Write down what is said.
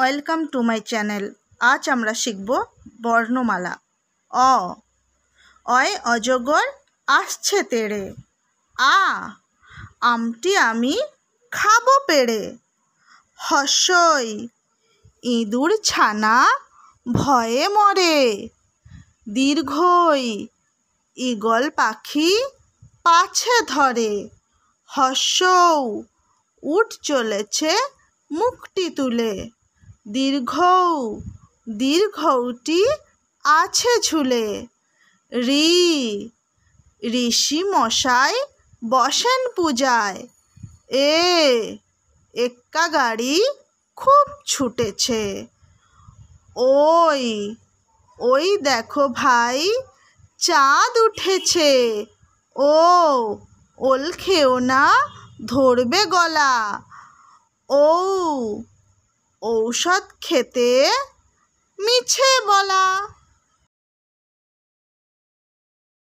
welcome to my channel আজ আমরা শিখব বর্ণমালা অ অয় অজগর আসছে তেড়ে আ আমটি আমি খাবো পেড়ে হসই ইঁদুর ছানা ভয়ে মরে দীর্ঘই ইগল পাখি পাছে ধরে হর্ষৌ উঠ চলেছে মুখটি তুলে দীর্ঘ দীর্ঘটি আছে ঝুলে রি ঋষি মশাই বসেন পূজায় এ এক্কা গাড়ি খুব ছুটেছে ওই ওই দেখো ভাই চাঁদ উঠেছে ও ওল খেও না ধরবে গলা ও ঔষধ খেতে মিছে বলা